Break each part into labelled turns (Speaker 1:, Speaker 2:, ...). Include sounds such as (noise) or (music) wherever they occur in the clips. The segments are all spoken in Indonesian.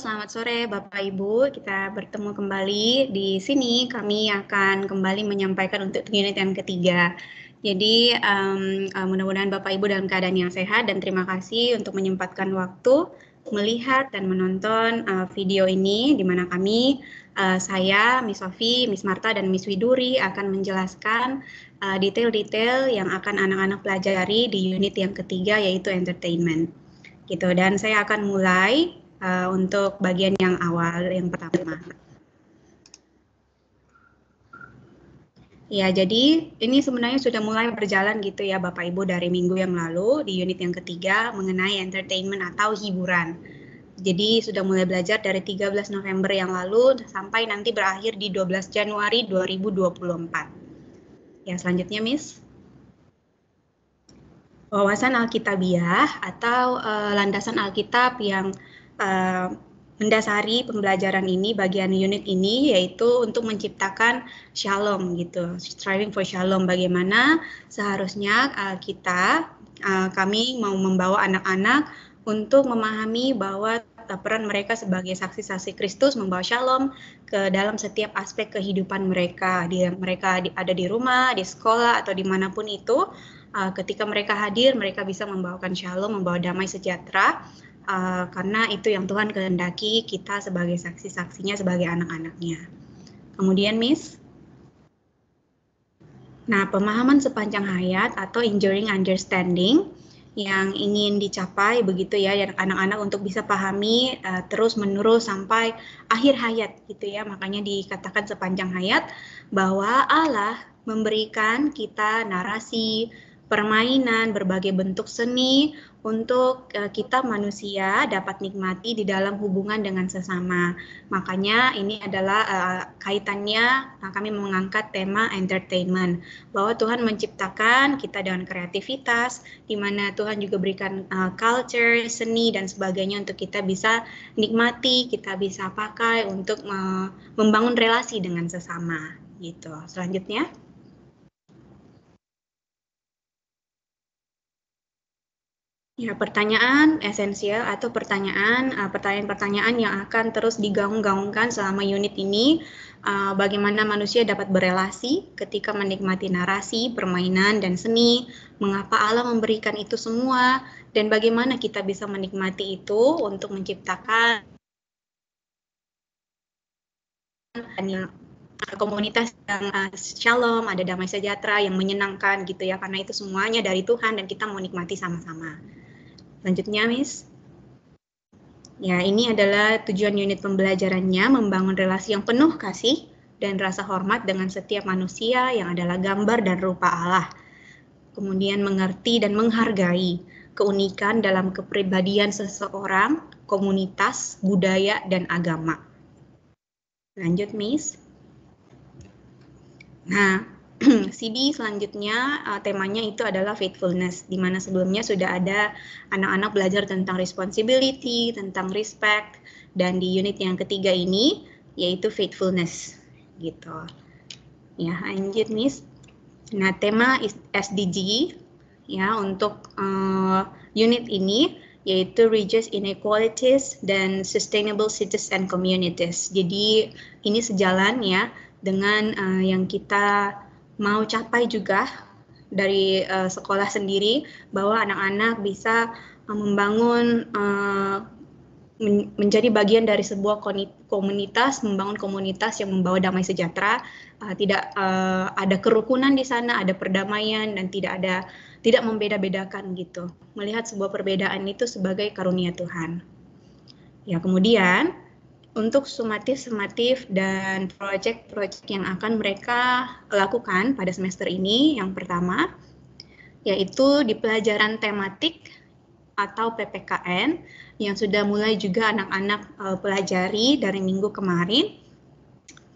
Speaker 1: Selamat sore Bapak Ibu, kita bertemu kembali di sini. Kami akan kembali menyampaikan untuk unit yang ketiga. Jadi um, mudah-mudahan Bapak Ibu dalam keadaan yang sehat dan terima kasih untuk menyempatkan waktu melihat dan menonton uh, video ini di mana kami, uh, saya, Miss Sofi, Miss Marta, dan Miss Widuri akan menjelaskan detail-detail uh, yang akan anak-anak pelajari di unit yang ketiga yaitu entertainment. Gitu, dan saya akan mulai uh, untuk bagian yang awal yang pertama. Ya, jadi ini sebenarnya sudah mulai berjalan gitu ya Bapak Ibu dari minggu yang lalu di unit yang ketiga mengenai entertainment atau hiburan. Jadi sudah mulai belajar dari 13 November yang lalu sampai nanti berakhir di 12 Januari 2024. Ya, selanjutnya Miss. Wawasan Alkitabiah atau uh, landasan Alkitab yang uh, mendasari pembelajaran ini bagian unit ini yaitu untuk menciptakan shalom gitu striving for shalom bagaimana seharusnya uh, kita uh, kami mau membawa anak-anak untuk memahami bahwa peran mereka sebagai saksi-saksi Kristus membawa shalom ke dalam setiap aspek kehidupan mereka di mereka di, ada di rumah di sekolah atau dimanapun itu uh, ketika mereka hadir mereka bisa membawakan shalom membawa damai sejahtera Eh, karena itu yang Tuhan kehendaki kita sebagai saksi-saksinya sebagai anak-anaknya. Kemudian Miss, nah pemahaman sepanjang hayat atau enduring understanding yang ingin dicapai begitu ya dan anak-anak untuk bisa pahami uh, eh, terus menerus sampai akhir hayat gitu ya makanya dikatakan sepanjang hayat bahwa Allah memberikan kita narasi permainan berbagai bentuk seni untuk eh, kita manusia dapat nikmati di dalam hubungan dengan sesama. Makanya ini adalah uh, kaitannya eh, kami mengangkat tema entertainment bahwa Tuhan menciptakan kita dengan kreativitas di mana Tuhan juga berikan uh, culture, seni dan sebagainya untuk kita bisa nikmati, kita bisa pakai untuk uh, membangun relasi dengan sesama gitu. Selanjutnya Ya, pertanyaan esensial atau pertanyaan eh, pertanyaan-pertanyaan yang akan terus digaung-gaungkan selama unit ini eh, bagaimana manusia dapat berelasi ketika menikmati narasi, permainan dan seni, mengapa Allah memberikan itu semua dan bagaimana kita bisa menikmati itu untuk menciptakan eh, komunitas yang uh, shalom, ada damai sejahtera yang menyenangkan gitu ya karena itu semuanya dari Tuhan dan kita mau nikmati sama-sama. Selanjutnya, Miss. Ya, ini adalah tujuan unit pembelajarannya membangun relasi yang penuh kasih dan rasa hormat dengan setiap manusia yang adalah gambar dan rupa Allah. Kemudian mengerti dan menghargai keunikan dalam kepribadian seseorang, komunitas, budaya, dan agama. Lanjut, Miss. Nah, CD (clears throat) selanjutnya uh, temanya itu adalah faithfulness, di mana sebelumnya sudah ada anak-anak belajar tentang responsibility, tentang respect, dan di unit yang ketiga ini yaitu faithfulness, gitu. Ya, lanjut Miss. Nah, tema SDG ya untuk uh, unit ini yaitu Reduce Inequalities dan Sustainable Cities and Communities. Jadi ini sejalan ya dengan uh, yang kita mau capai juga dari uh, sekolah sendiri bahwa anak-anak bisa uh, membangun uh, men menjadi bagian dari sebuah komunitas, membangun komunitas yang membawa damai sejahtera, uh, tidak uh, ada kerukunan di sana, ada perdamaian dan tidak ada tidak membeda-bedakan gitu. Melihat sebuah perbedaan itu sebagai karunia Tuhan. Ya, kemudian untuk sumatif-sumatif dan proyek-proyek yang akan mereka lakukan pada semester ini. Yang pertama, yaitu di pelajaran tematik atau PPKN yang sudah mulai juga anak-anak eh, pelajari dari minggu kemarin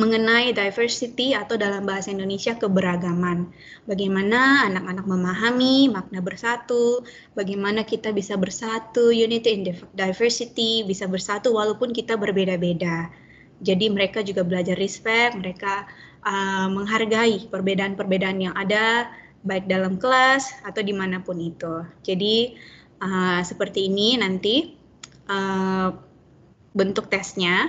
Speaker 1: mengenai diversity atau dalam bahasa Indonesia keberagaman. Bagaimana anak-anak memahami makna bersatu, bagaimana kita bisa bersatu, unity in diversity, bisa bersatu walaupun kita berbeda-beda. Jadi mereka juga belajar respect, mereka uh, menghargai perbedaan-perbedaan yang ada baik dalam kelas atau dimanapun itu. Jadi uh, seperti ini nanti uh, bentuk tesnya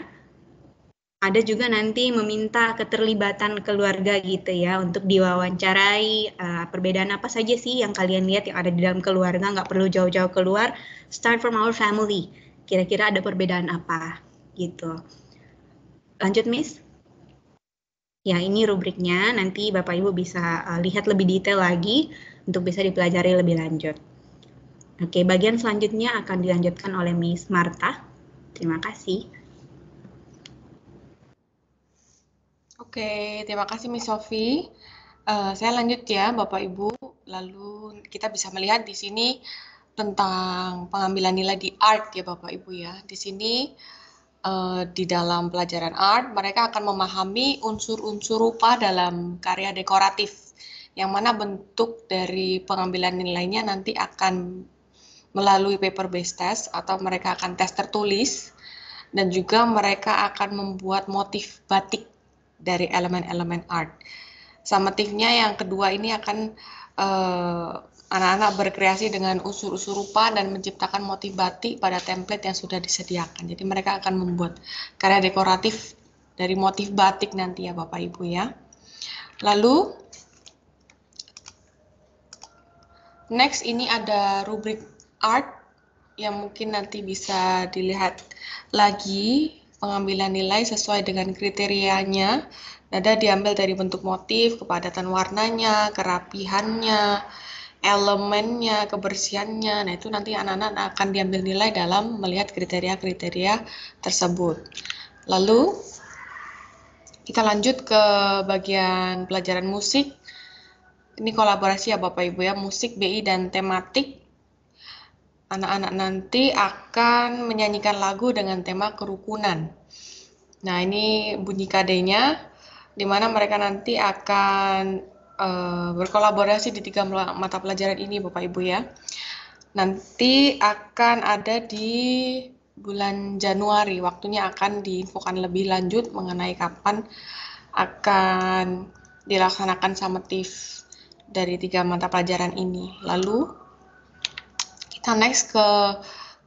Speaker 1: ada juga nanti meminta keterlibatan keluarga gitu ya untuk diwawancarai uh, perbedaan apa saja sih yang kalian lihat yang ada di dalam keluarga nggak perlu jauh-jauh keluar start from our family kira-kira ada perbedaan apa gitu lanjut miss ya ini rubriknya nanti bapak ibu bisa uh, lihat lebih detail lagi untuk bisa dipelajari lebih lanjut oke bagian selanjutnya akan dilanjutkan oleh miss Marta terima kasih
Speaker 2: Oke, terima kasih Miss Sofi. Uh, eh, saya lanjut ya Bapak Ibu. Lalu kita bisa melihat di sini tentang pengambilan nilai di art ya Bapak Ibu ya. Di sini uh, di dalam pelajaran art mereka akan memahami unsur-unsur rupa dalam karya dekoratif yang mana bentuk dari pengambilan nilainya nanti akan melalui paper based test atau mereka akan tes tertulis dan juga mereka akan membuat motif batik dari elemen-elemen art. Sama tipnya yang kedua ini akan eh, anak-anak uh, berkreasi dengan unsur-unsur rupa dan menciptakan motif batik pada template yang sudah disediakan. Jadi mereka akan membuat karya dekoratif dari motif batik nanti ya Bapak Ibu ya. Lalu next ini ada rubrik art yang mungkin nanti bisa dilihat lagi pengambilan nilai sesuai dengan kriterianya. Nada diambil dari bentuk motif, kepadatan warnanya, kerapihannya, elemennya, kebersihannya. Nah, itu nanti anak-anak akan diambil nilai dalam melihat kriteria-kriteria tersebut. Lalu, kita lanjut ke bagian pelajaran musik. Ini kolaborasi ya Bapak Ibu ya, musik, BI, dan tematik anak-anak nanti akan menyanyikan lagu dengan tema kerukunan. Nah, ini bunyi kadenya, di mana mereka nanti akan e, berkolaborasi di tiga mata pelajaran ini, Bapak Ibu ya. Nanti akan ada di bulan Januari, waktunya akan diinfokan lebih lanjut mengenai kapan akan dilaksanakan summative dari tiga mata pelajaran ini. Lalu, kita next ke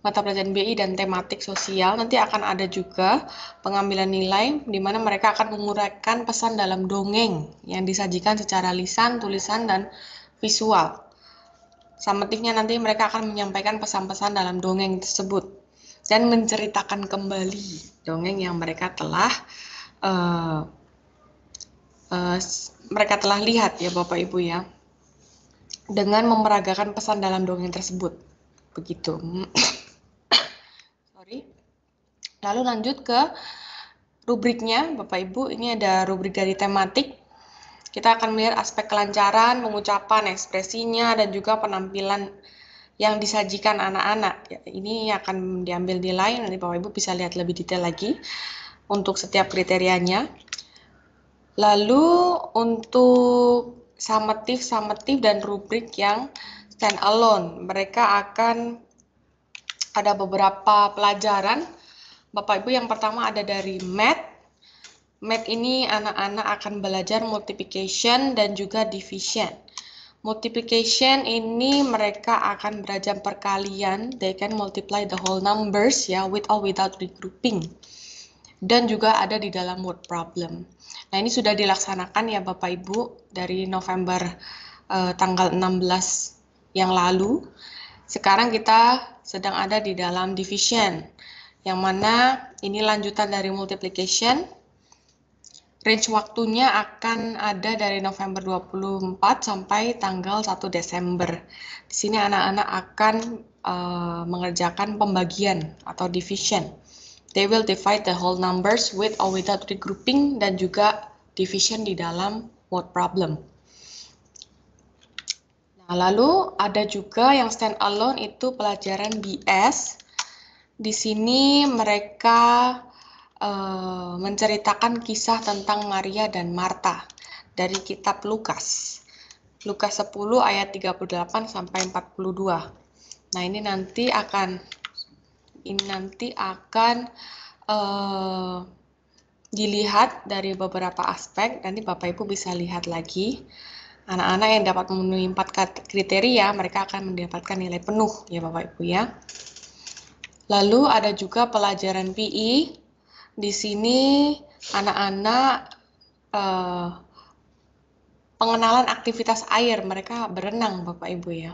Speaker 2: mata pelajaran BI dan tematik sosial nanti akan ada juga pengambilan nilai di mana mereka akan menguraikan pesan dalam dongeng yang disajikan secara lisan, tulisan dan visual. Sama nanti mereka akan menyampaikan pesan-pesan dalam dongeng tersebut dan menceritakan kembali dongeng yang mereka telah uh, uh, mereka telah lihat ya Bapak Ibu ya dengan memeragakan pesan dalam dongeng tersebut begitu (coughs) sorry lalu lanjut ke rubriknya Bapak Ibu ini ada rubrik dari tematik kita akan melihat aspek kelancaran, pengucapan, ekspresinya, dan juga penampilan yang disajikan anak-anak. Ya, ini akan diambil nilai, nanti Bapak Ibu bisa lihat lebih detail lagi untuk setiap kriterianya. Lalu untuk summative, summative dan rubrik yang stand alone. Mereka akan ada beberapa pelajaran. Bapak Ibu yang pertama ada dari math. Math ini anak-anak akan belajar multiplication dan juga division. Multiplication ini mereka akan belajar perkalian. They can multiply the whole numbers ya with or without regrouping. Dan juga ada di dalam word problem. Nah ini sudah dilaksanakan ya Bapak Ibu dari November eh, tanggal 16 yang lalu. Sekarang kita sedang ada di dalam division, yang mana ini lanjutan dari multiplication. Range waktunya akan ada dari November 24 sampai tanggal 1 Desember. Di sini anak-anak akan uh, mengerjakan pembagian atau division. They will divide the whole numbers with or without regrouping dan juga division di dalam word problem. Nah, lalu ada juga yang stand alone itu pelajaran BS. Di sini mereka e, menceritakan kisah tentang Maria dan Marta dari kitab Lukas. Lukas 10 ayat 38 sampai 42. Nah, ini nanti akan ini nanti akan e, dilihat dari beberapa aspek. Nanti Bapak Ibu bisa lihat lagi. Anak-anak yang dapat memenuhi empat kriteria, mereka akan mendapatkan nilai penuh ya Bapak Ibu ya. Lalu ada juga pelajaran PI. E. Di sini anak-anak eh, pengenalan aktivitas air, mereka berenang Bapak Ibu ya.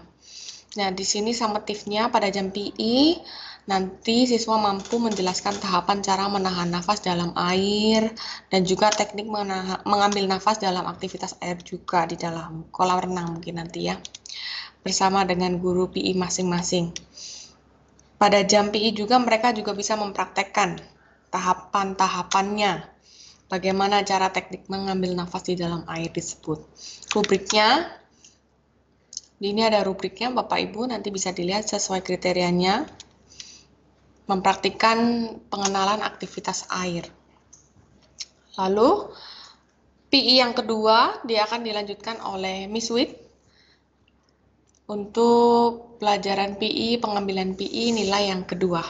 Speaker 2: Nah, di sini summative-nya pada jam PI, e. nanti siswa mampu menjelaskan tahapan cara menahan nafas dalam air dan juga teknik mengambil nafas dalam aktivitas air juga di dalam kolam renang mungkin nanti ya, bersama dengan guru PI e masing-masing. Pada jam PI e juga mereka juga bisa mempraktekkan tahapan-tahapannya, bagaimana cara teknik mengambil nafas di dalam air disebut. Rubriknya di ini ada rubriknya, Bapak Ibu nanti bisa dilihat sesuai kriterianya. Mempraktikkan pengenalan aktivitas air. Lalu, PI e yang kedua, dia akan dilanjutkan oleh Miss Wit untuk pelajaran PI, e, pengambilan PI e, nilai yang kedua.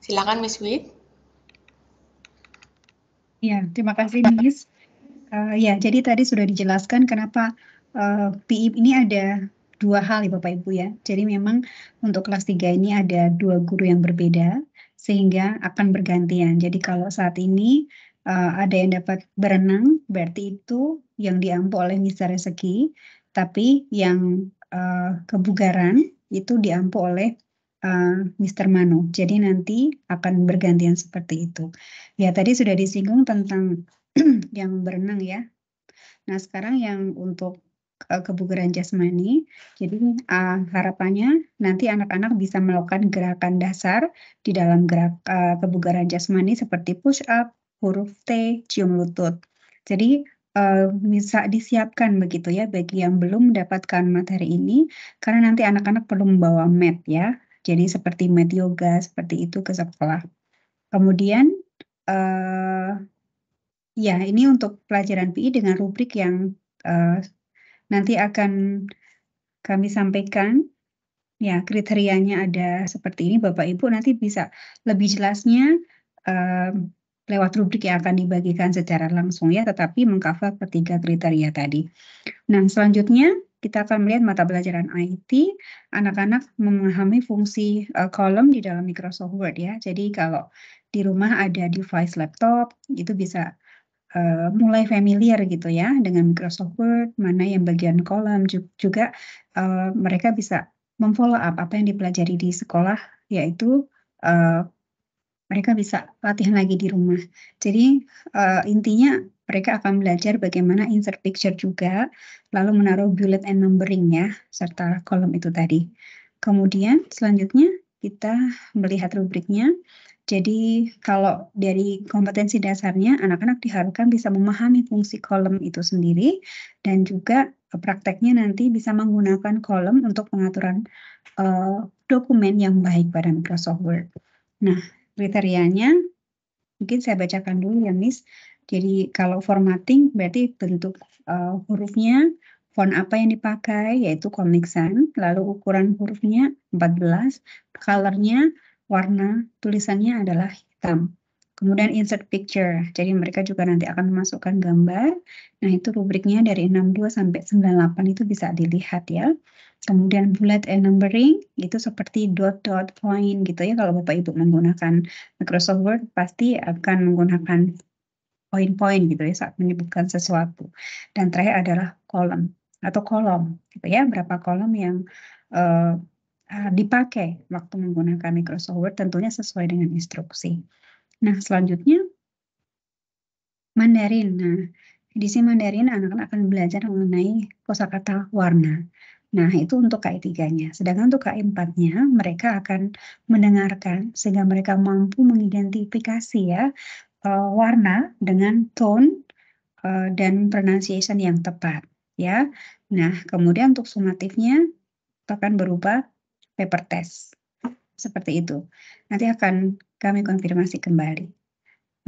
Speaker 2: Silakan Miss Wit.
Speaker 3: Ya, terima kasih Miss. Uh, ya, jadi tadi sudah dijelaskan kenapa uh, eh, PI ini ada dua hal ya Bapak Ibu ya. Jadi memang untuk kelas 3 ini ada dua guru yang berbeda sehingga akan bergantian. Jadi kalau saat ini uh, ada yang dapat berenang berarti itu yang diampu oleh Mister Rezeki, tapi yang uh, kebugaran itu diampu oleh uh, Mister Manu. Jadi nanti akan bergantian seperti itu. Ya tadi sudah disinggung tentang (clears throat) yang berenang ya. Nah sekarang yang untuk kebugaran jasmani. Jadi uh, harapannya nanti anak-anak bisa melakukan gerakan dasar di dalam gerak uh, kebugaran jasmani seperti push up, huruf T, cium lutut. Jadi uh, bisa disiapkan begitu ya bagi yang belum mendapatkan materi ini karena nanti anak-anak perlu membawa mat ya. Jadi seperti mat yoga seperti itu ke sekolah. Kemudian uh, ya ini untuk pelajaran PI dengan rubrik yang uh, nanti akan kami sampaikan ya kriterianya ada seperti ini Bapak Ibu nanti bisa lebih jelasnya eh, lewat rubrik yang akan dibagikan secara langsung ya tetapi mengcover ketiga kriteria tadi. Nah, selanjutnya kita akan melihat mata pelajaran IT, anak-anak memahami fungsi uh, kolom di dalam Microsoft Word ya. Jadi kalau di rumah ada device laptop, itu bisa Eh, mulai familiar gitu ya dengan Microsoft Word, mana yang bagian kolom juga uh, mereka bisa memfollow up apa yang dipelajari di sekolah yaitu uh, mereka bisa latihan lagi di rumah. Jadi uh, intinya mereka akan belajar bagaimana insert picture juga, lalu menaruh bullet and numbering ya, serta kolom itu tadi. Kemudian selanjutnya kita melihat rubriknya. Jadi kalau dari kompetensi dasarnya anak-anak diharapkan bisa memahami fungsi kolom itu sendiri dan juga eh, prakteknya nanti bisa menggunakan kolom untuk pengaturan uh, dokumen yang baik pada Microsoft Word. Nah, kriterianya mungkin saya bacakan dulu ya Miss. Jadi kalau formatting berarti bentuk uh, hurufnya, font apa yang dipakai yaitu Comic Sans, lalu ukuran hurufnya 14, colornya warna tulisannya adalah hitam. Kemudian insert picture, jadi mereka juga nanti akan memasukkan gambar. Nah itu rubriknya dari 62 sampai 98 itu bisa dilihat ya. Kemudian bullet and numbering itu seperti dot dot point gitu ya. Kalau Bapak Ibu menggunakan Microsoft Word pasti akan menggunakan point point gitu ya saat menyebutkan sesuatu. Dan terakhir adalah kolom atau kolom gitu ya. Berapa kolom yang uh, Eh, dipakai waktu menggunakan Microsoft Word tentunya sesuai dengan instruksi. Nah, selanjutnya Mandarin. Nah, di sini Mandarin anak-anak akan belajar mengenai kosakata warna. Nah, itu untuk KI3-nya. Sedangkan untuk KI4-nya, mereka akan mendengarkan sehingga mereka mampu mengidentifikasi ya eh, warna dengan tone eh, dan pronunciation yang tepat ya. Nah, kemudian untuk sumatifnya akan berupa paper test. Seperti itu. Nanti akan kami konfirmasi kembali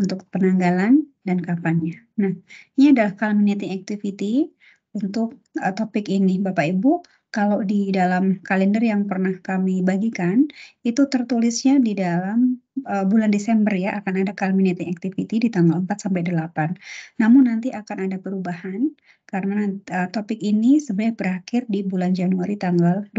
Speaker 3: untuk penanggalan dan kapannya. Nah, ini adalah culminating activity untuk uh, topik ini, Bapak Ibu. Kalau di dalam kalender yang pernah kami bagikan, itu tertulisnya di dalam uh, bulan Desember ya akan ada culminating activity di tanggal 4 sampai 8. Namun nanti akan ada perubahan karena uh, topik ini sebenarnya berakhir di bulan Januari tanggal 12.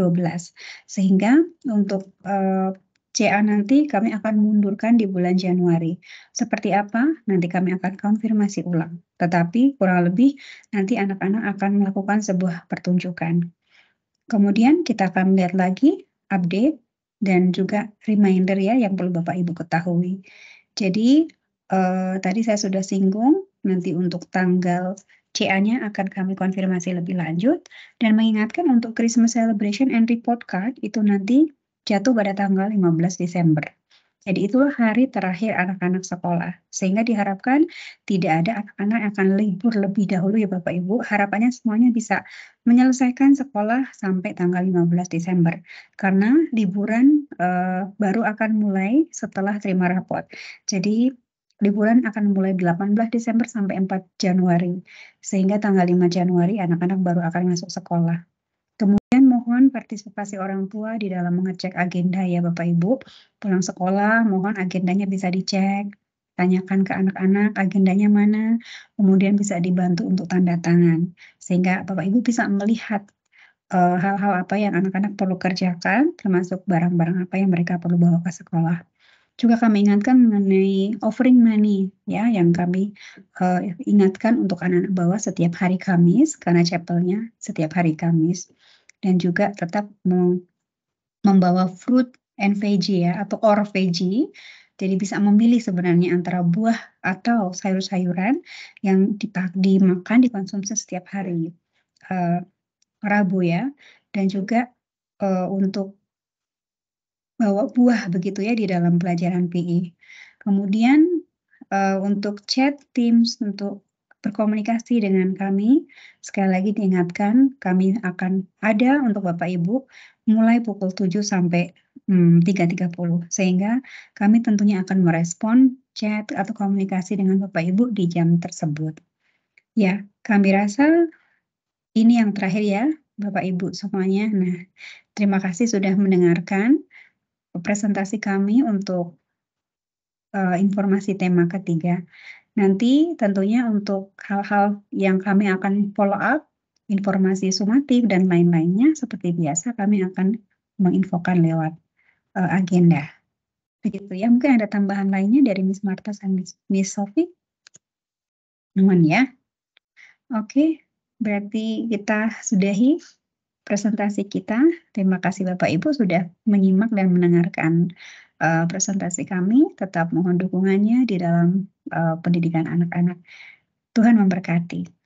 Speaker 3: Sehingga untuk uh, eh, CA nanti kami akan mundurkan di bulan Januari. Seperti apa? Nanti kami akan konfirmasi ulang. Tetapi kurang lebih nanti anak-anak akan melakukan sebuah pertunjukan. Kemudian kita akan melihat lagi update dan juga reminder ya yang perlu Bapak Ibu ketahui. Jadi eh, tadi saya sudah singgung nanti untuk tanggal CA-nya akan kami konfirmasi lebih lanjut dan mengingatkan untuk Christmas celebration and report card itu nanti jatuh pada tanggal 15 Desember. Jadi itulah hari terakhir anak-anak sekolah. Sehingga diharapkan tidak ada anak-anak yang akan libur lebih dahulu ya Bapak Ibu. Harapannya semuanya bisa menyelesaikan sekolah sampai tanggal 15 Desember. Karena liburan uh, baru akan mulai setelah terima rapot. Jadi liburan akan mulai 18 Desember sampai 4 Januari. Sehingga tanggal 5 Januari anak-anak baru akan masuk sekolah mohon partisipasi orang tua di dalam mengecek agenda ya Bapak Ibu. Pulang sekolah, mohon agendanya bisa dicek. Tanyakan ke anak-anak agendanya mana, kemudian bisa dibantu untuk tanda tangan. Sehingga Bapak Ibu bisa melihat eh, hal-hal uh, apa yang anak-anak perlu kerjakan, termasuk barang-barang apa yang mereka perlu bawa ke sekolah juga kami ingatkan mengenai offering money ya yang kami uh, ingatkan untuk anak-anak bawa setiap hari Kamis karena chapelnya setiap hari Kamis dan juga tetap membawa fruit and veggie ya atau or veggie. Jadi bisa memilih sebenarnya antara buah atau sayur-sayuran yang dipak dimakan dikonsumsi setiap hari uh, Rabu ya dan juga uh, untuk bawa buah begitu ya di dalam pelajaran PI. E. Kemudian uh, untuk chat Teams untuk berkomunikasi dengan kami. Sekali lagi diingatkan, kami akan ada untuk Bapak Ibu mulai pukul 7 sampai hmm, 3.30. Sehingga kami tentunya akan merespon chat atau komunikasi dengan Bapak Ibu di jam tersebut. Ya, kami rasa ini yang terakhir ya Bapak Ibu semuanya. Nah, terima kasih sudah mendengarkan presentasi kami untuk uh, informasi tema ketiga. Nanti tentunya untuk hal-hal yang kami akan follow up, informasi sumatif dan lain-lainnya seperti biasa kami akan menginfokan lewat uh, agenda. Begitu ya, mungkin ada tambahan lainnya dari Miss Marta dan Miss, Miss Sophie? Namun ya? Oke, berarti kita sudahi presentasi kita. Terima kasih Bapak Ibu sudah menyimak dan mendengarkan uh, presentasi kami. Tetap mohon dukungannya di dalam Eh, pendidikan anak-anak. Tuhan memberkati.